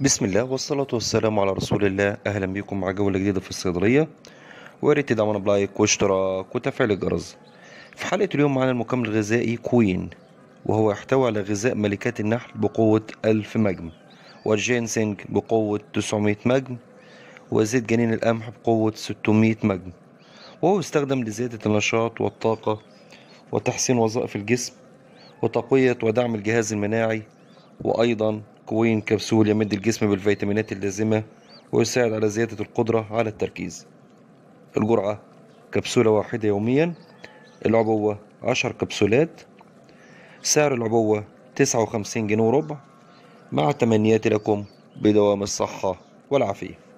بسم الله والصلاة والسلام على رسول الله أهلا بكم مع جولة جديدة في الصيدلية وياريت تدعمونا بلايك واشتراك وتفعيل الجرس في حلقة اليوم معنا المكمل الغذائي كوين وهو يحتوي على غذاء ملكات النحل بقوة 1000 مجم والجينسنج بقوة 900 مجم وزيت جنين القمح بقوة 600 مجم وهو يستخدم لزيادة النشاط والطاقة وتحسين وظائف الجسم وتقوية ودعم الجهاز المناعي وأيضا كوين كبسول يمد الجسم بالفيتامينات اللازمة ويساعد على زيادة القدرة على التركيز الجرعة كبسولة واحدة يوميا العبوة عشر كبسولات سعر العبوة تسعة وخمسين جنيه وربع مع تمنياتي لكم بدوام الصحة والعافية